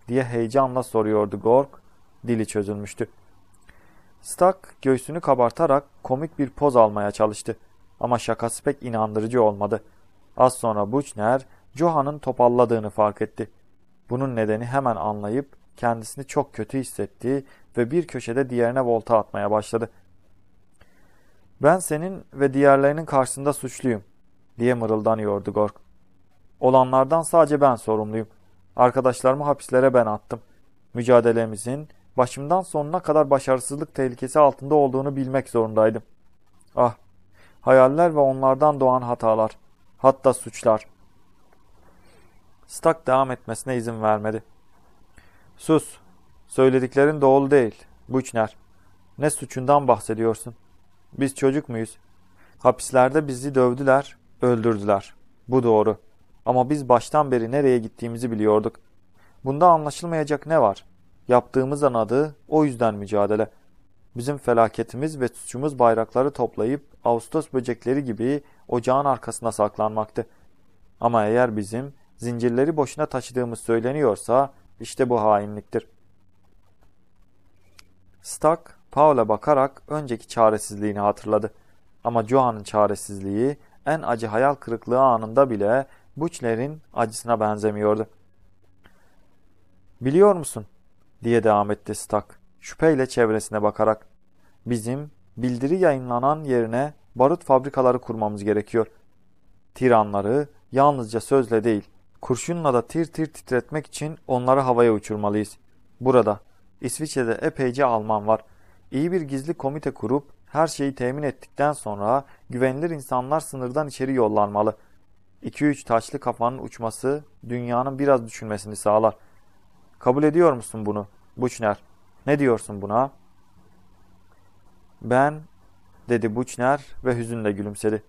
diye heyecanla soruyordu Gork. Dili çözülmüştü. Stack göğsünü kabartarak komik bir poz almaya çalıştı. Ama şakası pek inandırıcı olmadı. Az sonra Buchner Joha'nın topalladığını fark etti. Bunun nedeni hemen anlayıp kendisini çok kötü hissettiği ve bir köşede diğerine volta atmaya başladı. Ben senin ve diğerlerinin karşısında suçluyum diye mırıldanıyordu Gork. Olanlardan sadece ben sorumluyum. Arkadaşlarımı hapislere ben attım. Mücadelemizin başımdan sonuna kadar başarısızlık tehlikesi altında olduğunu bilmek zorundaydım. Ah, hayaller ve onlardan doğan hatalar, hatta suçlar stak devam etmesine izin vermedi. Sus, söylediklerin doğru değil, Buçner. Ne suçundan bahsediyorsun? Biz çocuk muyuz? Hapislerde bizi dövdüler, öldürdüler. Bu doğru. Ama biz baştan beri nereye gittiğimizi biliyorduk. Bunda anlaşılmayacak ne var? Yaptığımız adı o yüzden mücadele. Bizim felaketimiz ve suçumuz bayrakları toplayıp Ağustos böcekleri gibi ocağın arkasına saklanmaktı. Ama eğer bizim zincirleri boşuna taşıdığımız söyleniyorsa işte bu hainliktir. Stark, Paul'a bakarak önceki çaresizliğini hatırladı. Ama Johan'ın çaresizliği en acı hayal kırıklığı anında bile Butchler'in acısına benzemiyordu. Biliyor musun? diye devam etti Stark şüpheyle çevresine bakarak. Bizim bildiri yayınlanan yerine barut fabrikaları kurmamız gerekiyor. Tiranları yalnızca sözle değil Kurşunla da tir tir titretmek için onları havaya uçurmalıyız. Burada, İsviçre'de epeyce Alman var. İyi bir gizli komite kurup her şeyi temin ettikten sonra güvenilir insanlar sınırdan içeri yollanmalı. 2-3 taşlı kafanın uçması dünyanın biraz düşünmesini sağlar. Kabul ediyor musun bunu Buchner? Ne diyorsun buna? Ben, dedi Buchner ve hüzünle gülümsedi.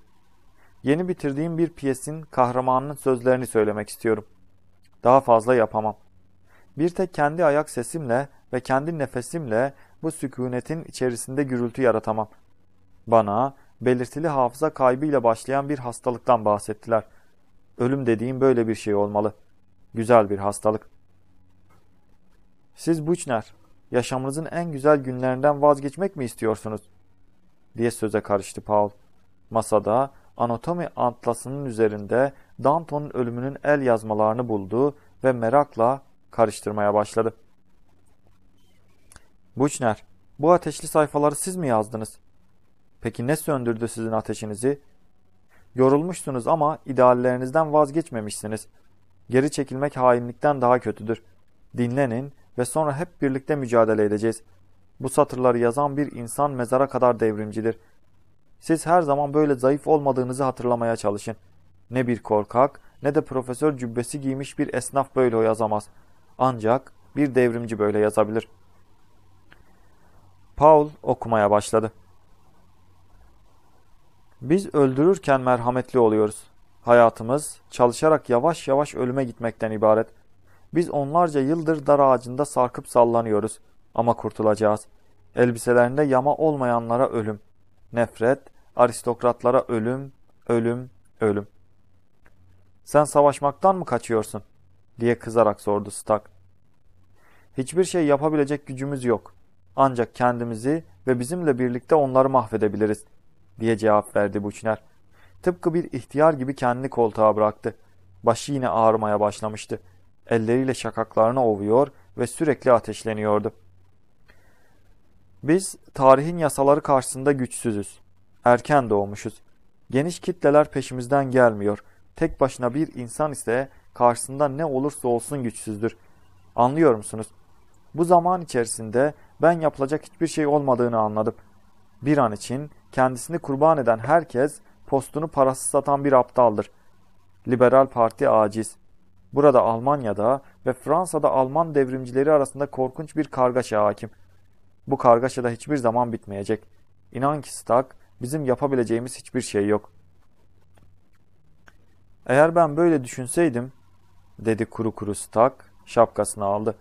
Yeni bitirdiğim bir piyesin kahramanının sözlerini söylemek istiyorum. Daha fazla yapamam. Bir tek kendi ayak sesimle ve kendi nefesimle bu sükunetin içerisinde gürültü yaratamam. Bana belirtili hafıza kaybıyla başlayan bir hastalıktan bahsettiler. Ölüm dediğim böyle bir şey olmalı. Güzel bir hastalık. Siz Buchner, yaşamınızın en güzel günlerinden vazgeçmek mi istiyorsunuz? diye söze karıştı Paul. Masada anatomi atlasının üzerinde Danton'un ölümünün el yazmalarını buldu ve merakla karıştırmaya başladı. Buchner, bu ateşli sayfaları siz mi yazdınız? Peki ne söndürdü sizin ateşinizi? Yorulmuşsunuz ama ideallerinizden vazgeçmemişsiniz. Geri çekilmek hainlikten daha kötüdür. Dinlenin ve sonra hep birlikte mücadele edeceğiz. Bu satırları yazan bir insan mezara kadar devrimcidir.'' Siz her zaman böyle zayıf olmadığınızı hatırlamaya çalışın. Ne bir korkak ne de profesör cübbesi giymiş bir esnaf böyle yazamaz. Ancak bir devrimci böyle yazabilir. Paul okumaya başladı. Biz öldürürken merhametli oluyoruz. Hayatımız çalışarak yavaş yavaş ölüme gitmekten ibaret. Biz onlarca yıldır dar ağacında sarkıp sallanıyoruz ama kurtulacağız. Elbiselerinde yama olmayanlara ölüm. Nefret, Aristokratlara ölüm, ölüm, ölüm. Sen savaşmaktan mı kaçıyorsun? diye kızarak sordu Stark. Hiçbir şey yapabilecek gücümüz yok. Ancak kendimizi ve bizimle birlikte onları mahvedebiliriz diye cevap verdi Buçner. Tıpkı bir ihtiyar gibi kendini koltuğa bıraktı. Başı yine ağrımaya başlamıştı. Elleriyle şakaklarını ovuyor ve sürekli ateşleniyordu. Biz tarihin yasaları karşısında güçsüzüz. Erken doğmuşuz. Geniş kitleler peşimizden gelmiyor. Tek başına bir insan ise karşısında ne olursa olsun güçsüzdür. Anlıyor musunuz? Bu zaman içerisinde ben yapılacak hiçbir şey olmadığını anladım. Bir an için kendisini kurban eden herkes postunu parasız satan bir aptaldır. Liberal Parti aciz. Burada Almanya'da ve Fransa'da Alman devrimcileri arasında korkunç bir kargaşa hakim. Bu kargaşa da hiçbir zaman bitmeyecek. İnan ki Stark Bizim yapabileceğimiz hiçbir şey yok. Eğer ben böyle düşünseydim, dedi kuru kuru stak, şapkasını aldı.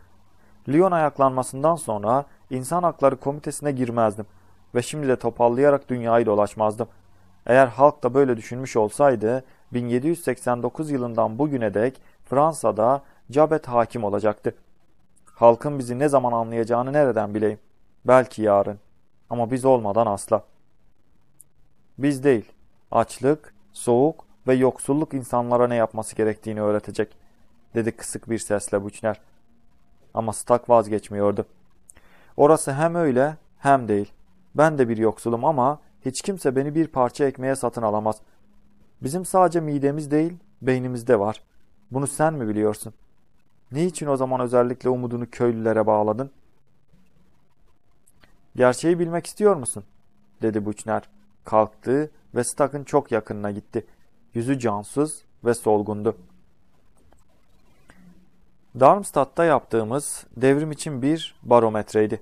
Lyon ayaklanmasından sonra insan Hakları Komitesi'ne girmezdim ve şimdi de topallayarak dünyayı dolaşmazdım. Eğer halk da böyle düşünmüş olsaydı 1789 yılından bugüne dek Fransa'da Cabet hakim olacaktı. Halkın bizi ne zaman anlayacağını nereden bileyim? Belki yarın ama biz olmadan asla. Biz değil. Açlık, soğuk ve yoksulluk insanlara ne yapması gerektiğini öğretecek, dedi kısık bir sesle Büchner. Ama Stak vazgeçmiyordu. Orası hem öyle hem değil. Ben de bir yoksulum ama hiç kimse beni bir parça ekmeğe satın alamaz. Bizim sadece midemiz değil, beynimizde var. Bunu sen mi biliyorsun? Niçin o zaman özellikle umudunu köylülere bağladın? Gerçeği bilmek istiyor musun? dedi Buçner kalktı ve Stark'ın çok yakınına gitti. Yüzü cansız ve solgundu. Darmstadt'ta yaptığımız devrim için bir barometreydi.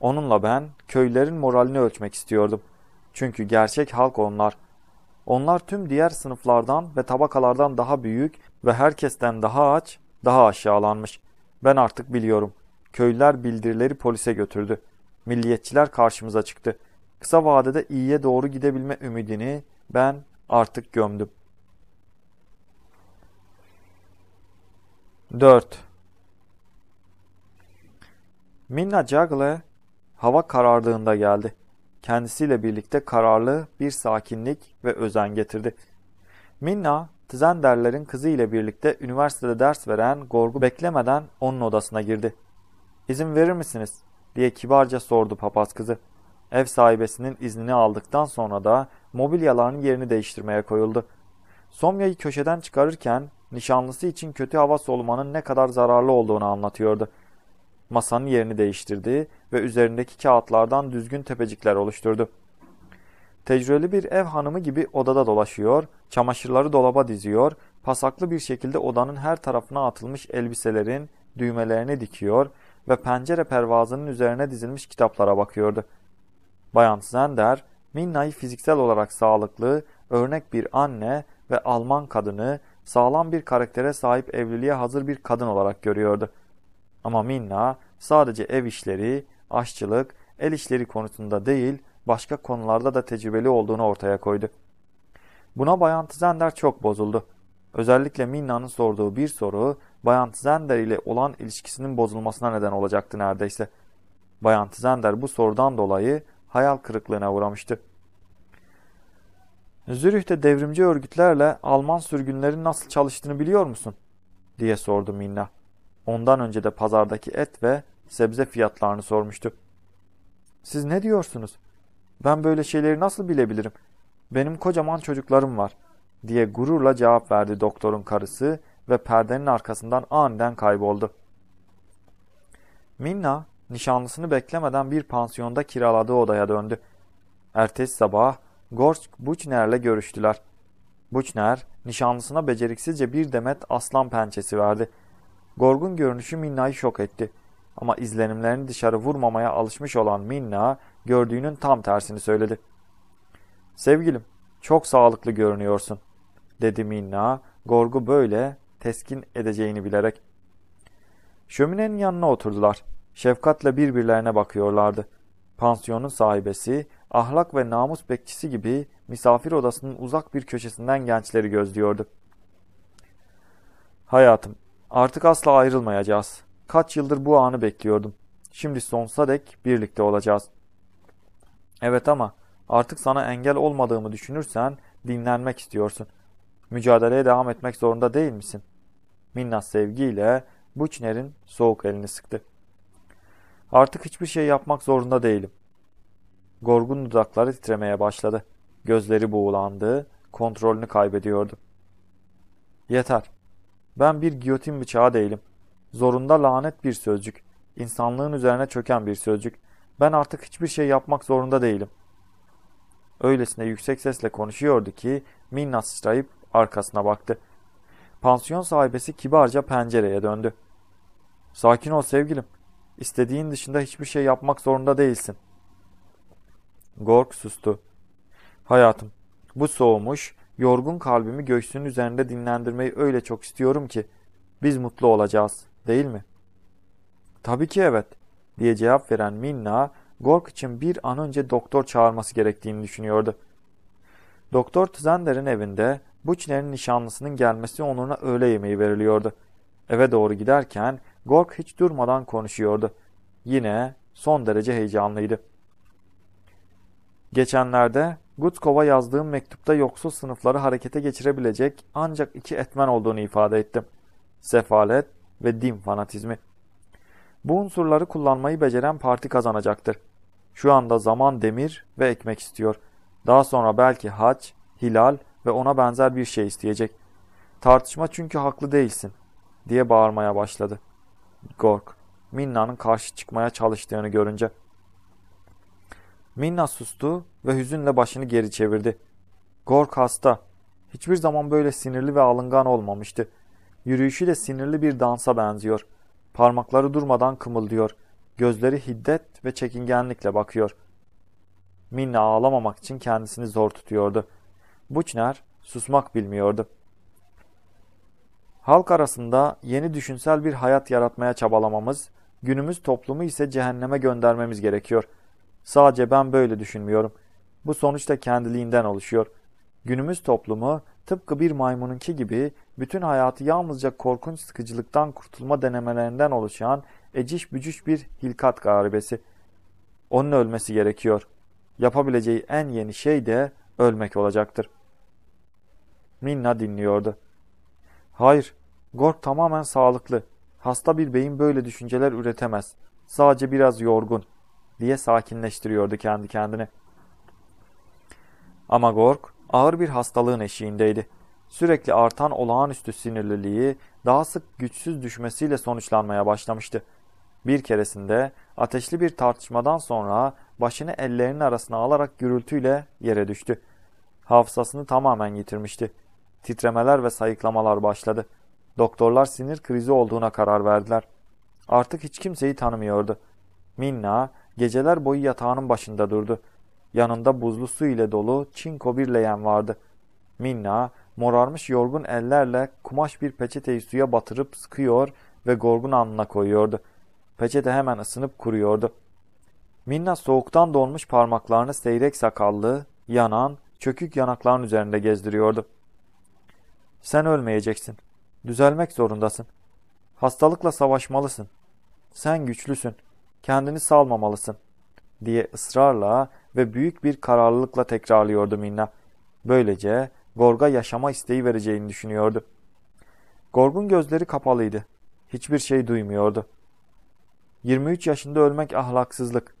Onunla ben köylerin moralini ölçmek istiyordum. Çünkü gerçek halk onlar. Onlar tüm diğer sınıflardan ve tabakalardan daha büyük ve herkesten daha aç, daha aşağılanmış. Ben artık biliyorum. Köylüler bildirileri polise götürdü. Milliyetçiler karşımıza çıktı. Kısa vadede iyiye doğru gidebilme ümidini ben artık gömdüm. 4. Minna Jagle hava karardığında geldi. Kendisiyle birlikte kararlı bir sakinlik ve özen getirdi. Minna, Tzenderlerin kızı ile birlikte üniversitede ders veren Gorg'u beklemeden onun odasına girdi. İzin verir misiniz? diye kibarca sordu papaz kızı. Ev sahibesinin iznini aldıktan sonra da mobilyaların yerini değiştirmeye koyuldu. Somya'yı köşeden çıkarırken nişanlısı için kötü hava solumanın ne kadar zararlı olduğunu anlatıyordu. Masanın yerini değiştirdi ve üzerindeki kağıtlardan düzgün tepecikler oluşturdu. Tecrübeli bir ev hanımı gibi odada dolaşıyor, çamaşırları dolaba diziyor, pasaklı bir şekilde odanın her tarafına atılmış elbiselerin düğmelerini dikiyor ve pencere pervazının üzerine dizilmiş kitaplara bakıyordu.'' Bayan Zender, Minna'yı fiziksel olarak sağlıklı, örnek bir anne ve Alman kadını, sağlam bir karaktere sahip evliliğe hazır bir kadın olarak görüyordu. Ama Minna sadece ev işleri, aşçılık, el işleri konusunda değil, başka konularda da tecrübeli olduğunu ortaya koydu. Buna Bayan Zender çok bozuldu. Özellikle Minna'nın sorduğu bir soru, Bayan Zender ile olan ilişkisinin bozulmasına neden olacaktı neredeyse. Bayan Zender bu sorudan dolayı hayal kırıklığına uğramıştı. Zürih'te devrimci örgütlerle Alman sürgünlerin nasıl çalıştığını biliyor musun? diye sordu Minna. Ondan önce de pazardaki et ve sebze fiyatlarını sormuştu. Siz ne diyorsunuz? Ben böyle şeyleri nasıl bilebilirim? Benim kocaman çocuklarım var diye gururla cevap verdi doktorun karısı ve perdenin arkasından aniden kayboldu. Minna Nişanlısını beklemeden bir pansiyonda kiraladığı odaya döndü. Ertesi sabah Gorsk Buchner'le görüştüler. Buchner, nişanlısına beceriksizce bir demet aslan pençesi verdi. Gorg'un görünüşü Minna'yı şok etti. Ama izlenimlerini dışarı vurmamaya alışmış olan Minna, gördüğünün tam tersini söyledi. ''Sevgilim, çok sağlıklı görünüyorsun.'' dedi Minna, Gorg'u böyle teskin edeceğini bilerek. Şöminenin yanına oturdular şefkatle birbirlerine bakıyorlardı. Pansiyonun sahibesi, ahlak ve namus bekçisi gibi misafir odasının uzak bir köşesinden gençleri gözlüyordu. Hayatım, artık asla ayrılmayacağız. Kaç yıldır bu anı bekliyordum. Şimdi sonsa dek birlikte olacağız. Evet ama artık sana engel olmadığımı düşünürsen dinlenmek istiyorsun. Mücadeleye devam etmek zorunda değil misin? Minnas sevgiyle Buçner'in soğuk elini sıktı. Artık hiçbir şey yapmak zorunda değilim. Gorgun dudakları titremeye başladı. Gözleri buğulandı, kontrolünü kaybediyordu. Yeter. Ben bir giyotin bıçağı değilim. Zorunda lanet bir sözcük. İnsanlığın üzerine çöken bir sözcük. Ben artık hiçbir şey yapmak zorunda değilim. Öylesine yüksek sesle konuşuyordu ki Minna sıçrayıp arkasına baktı. Pansiyon sahibesi kibarca pencereye döndü. Sakin ol sevgilim. İstediğin dışında hiçbir şey yapmak zorunda değilsin. Gork sustu. Hayatım, bu soğumuş, yorgun kalbimi göğsünün üzerinde dinlendirmeyi öyle çok istiyorum ki biz mutlu olacağız, değil mi? Tabii ki evet, diye cevap veren Minna, Gork için bir an önce doktor çağırması gerektiğini düşünüyordu. Doktor Tzender'in evinde Buchner'in nişanlısının gelmesi onuruna öğle yemeği veriliyordu. Eve doğru giderken Gork hiç durmadan konuşuyordu. Yine son derece heyecanlıydı. Geçenlerde Gutkov'a yazdığım mektupta yoksul sınıfları harekete geçirebilecek ancak iki etmen olduğunu ifade ettim. Sefalet ve din fanatizmi. Bu unsurları kullanmayı beceren parti kazanacaktır. Şu anda zaman demir ve ekmek istiyor. Daha sonra belki haç, hilal ve ona benzer bir şey isteyecek. Tartışma çünkü haklı değilsin diye bağırmaya başladı. Gork Minna'nın karşı çıkmaya çalıştığını görünce. Minna sustu ve hüzünle başını geri çevirdi. Gork hasta. Hiçbir zaman böyle sinirli ve alıngan olmamıştı. Yürüyüşü de sinirli bir dansa benziyor. Parmakları durmadan kımıldıyor. Gözleri hiddet ve çekingenlikle bakıyor. Minna ağlamamak için kendisini zor tutuyordu. Buçner susmak bilmiyordu. Halk arasında yeni düşünsel bir hayat yaratmaya çabalamamız, günümüz toplumu ise cehenneme göndermemiz gerekiyor. Sadece ben böyle düşünmüyorum. Bu sonuçta kendiliğinden oluşuyor. Günümüz toplumu tıpkı bir maymununki gibi bütün hayatı yalnızca korkunç sıkıcılıktan kurtulma denemelerinden oluşan eciş bücüş bir hilkat garibesi. Onun ölmesi gerekiyor. Yapabileceği en yeni şey de ölmek olacaktır. Minna dinliyordu. Hayır, Gork tamamen sağlıklı. Hasta bir beyin böyle düşünceler üretemez. Sadece biraz yorgun diye sakinleştiriyordu kendi kendine. Ama Gork ağır bir hastalığın eşiğindeydi. Sürekli artan olağanüstü sinirliliği daha sık güçsüz düşmesiyle sonuçlanmaya başlamıştı. Bir keresinde ateşli bir tartışmadan sonra başını ellerinin arasına alarak gürültüyle yere düştü. Hafızasını tamamen yitirmişti. Titremeler ve sayıklamalar başladı. Doktorlar sinir krizi olduğuna karar verdiler. Artık hiç kimseyi tanımıyordu. Minna geceler boyu yatağının başında durdu. Yanında buzlu su ile dolu çinko bir leğen vardı. Minna morarmış yorgun ellerle kumaş bir peçeteyi suya batırıp sıkıyor ve gorgun alnına koyuyordu. Peçete hemen ısınıp kuruyordu. Minna soğuktan donmuş parmaklarını seyrek sakallı, yanan, çökük yanakların üzerinde gezdiriyordu. Sen ölmeyeceksin. Düzelmek zorundasın. Hastalıkla savaşmalısın. Sen güçlüsün. Kendini salmamalısın. Diye ısrarla ve büyük bir kararlılıkla tekrarlıyordu Minna. Böylece Gorg'a yaşama isteği vereceğini düşünüyordu. Gorg'un gözleri kapalıydı. Hiçbir şey duymuyordu. 23 yaşında ölmek ahlaksızlık.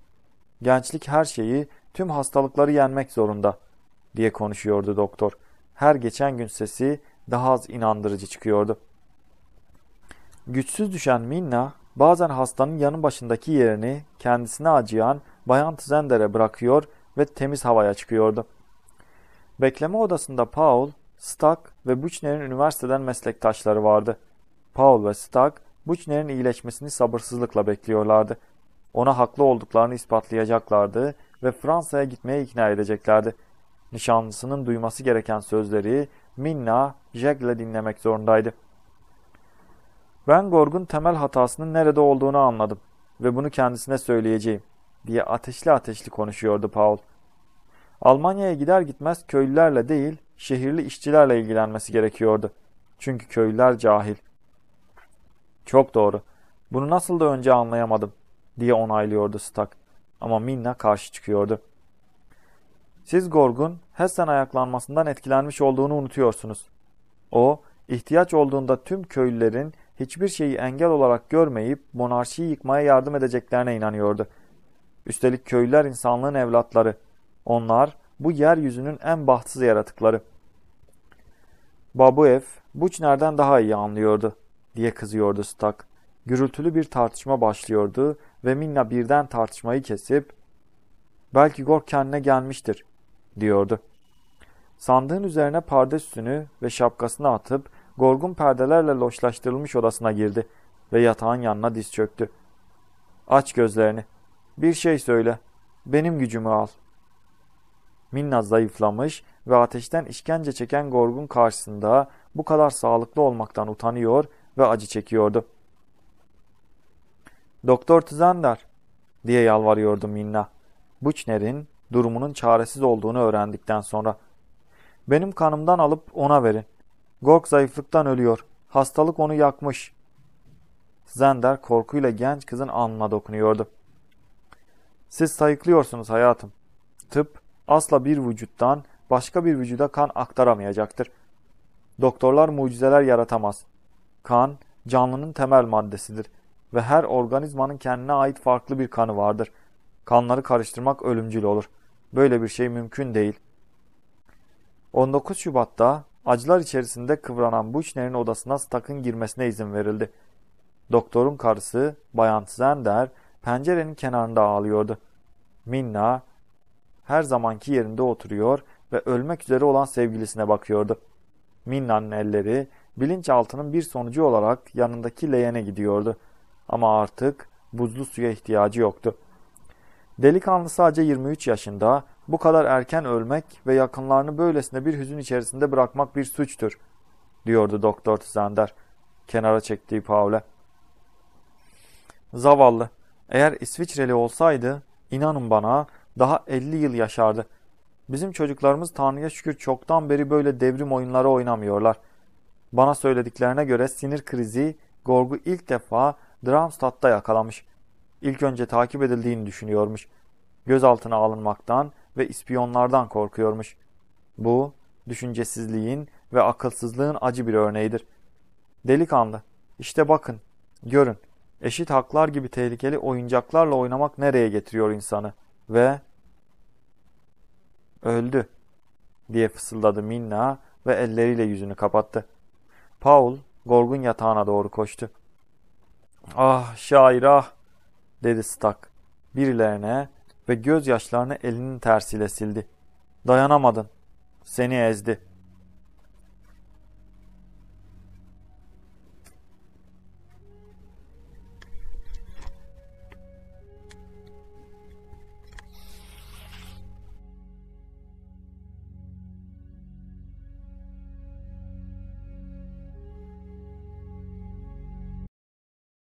Gençlik her şeyi, tüm hastalıkları yenmek zorunda diye konuşuyordu doktor. Her geçen gün sesi daha az inandırıcı çıkıyordu. Güçsüz düşen Minna bazen hastanın yanı başındaki yerini kendisine acıyan Bayan Zender'e bırakıyor ve temiz havaya çıkıyordu. Bekleme odasında Paul, Stuck ve Buchner'in üniversiteden meslektaşları vardı. Paul ve Stuck, Buchner'in iyileşmesini sabırsızlıkla bekliyorlardı. Ona haklı olduklarını ispatlayacaklardı ve Fransa'ya gitmeye ikna edeceklerdi. Nişanlısının duyması gereken sözleri Minna, Jag'le dinlemek zorundaydı. Ben Gorg'un temel hatasının nerede olduğunu anladım ve bunu kendisine söyleyeceğim diye ateşli ateşli konuşuyordu Paul. Almanya'ya gider gitmez köylülerle değil, şehirli işçilerle ilgilenmesi gerekiyordu. Çünkü köylüler cahil. Çok doğru. Bunu nasıl da önce anlayamadım diye onaylıyordu Stak, Ama Minna karşı çıkıyordu. Siz Gorg'un Hessen ayaklanmasından etkilenmiş olduğunu unutuyorsunuz. O, ihtiyaç olduğunda tüm köylülerin hiçbir şeyi engel olarak görmeyip monarşiyi yıkmaya yardım edeceklerine inanıyordu. Üstelik köylüler insanlığın evlatları. Onlar bu yeryüzünün en bahtsız yaratıkları. Babuev, buç nereden daha iyi anlıyordu diye kızıyordu stak. Gürültülü bir tartışma başlıyordu ve Minna birden tartışmayı kesip ''Belki Gork kendine gelmiştir diyordu. Sandığın üzerine üstünü ve şapkasını atıp gorgun perdelerle loşlaştırılmış odasına girdi ve yatağın yanına diz çöktü. Aç gözlerini. Bir şey söyle. Benim gücümü al. Minna zayıflamış ve ateşten işkence çeken Gorg'un karşısında bu kadar sağlıklı olmaktan utanıyor ve acı çekiyordu. Doktor Tızandar diye yalvarıyordu Minna. Buçner'in durumunun çaresiz olduğunu öğrendikten sonra. Benim kanımdan alıp ona verin. Gork zayıflıktan ölüyor. Hastalık onu yakmış. Zender korkuyla genç kızın alnına dokunuyordu. Siz sayıklıyorsunuz hayatım. Tıp asla bir vücuttan başka bir vücuda kan aktaramayacaktır. Doktorlar mucizeler yaratamaz. Kan canlının temel maddesidir ve her organizmanın kendine ait farklı bir kanı vardır.'' Kanları karıştırmak ölümcül olur. Böyle bir şey mümkün değil. 19 Şubat'ta acılar içerisinde kıvranan Buchner'in odasına Stack'ın girmesine izin verildi. Doktorun karısı Bayan Zender pencerenin kenarında ağlıyordu. Minna her zamanki yerinde oturuyor ve ölmek üzere olan sevgilisine bakıyordu. Minna'nın elleri bilinçaltının bir sonucu olarak yanındaki leğene gidiyordu. Ama artık buzlu suya ihtiyacı yoktu. Delikanlı sadece 23 yaşında, bu kadar erken ölmek ve yakınlarını böylesine bir hüzün içerisinde bırakmak bir suçtur, diyordu Doktor Zender, kenara çektiği Paul'e. Zavallı, eğer İsviçreli olsaydı, inanın bana, daha 50 yıl yaşardı. Bizim çocuklarımız Tanrı'ya şükür çoktan beri böyle devrim oyunları oynamıyorlar. Bana söylediklerine göre sinir krizi, Gorg'u ilk defa Dramstadt'ta yakalamış ilk önce takip edildiğini düşünüyormuş. Gözaltına alınmaktan ve ispiyonlardan korkuyormuş. Bu, düşüncesizliğin ve akılsızlığın acı bir örneğidir. Delikanlı, işte bakın, görün, eşit haklar gibi tehlikeli oyuncaklarla oynamak nereye getiriyor insanı ve öldü diye fısıldadı Minna ve elleriyle yüzünü kapattı. Paul, Gorgun yatağına doğru koştu. Ah şair ah! dedi Stak. birilerine ve gözyaşlarını elinin tersiyle sildi. Dayanamadın. Seni ezdi.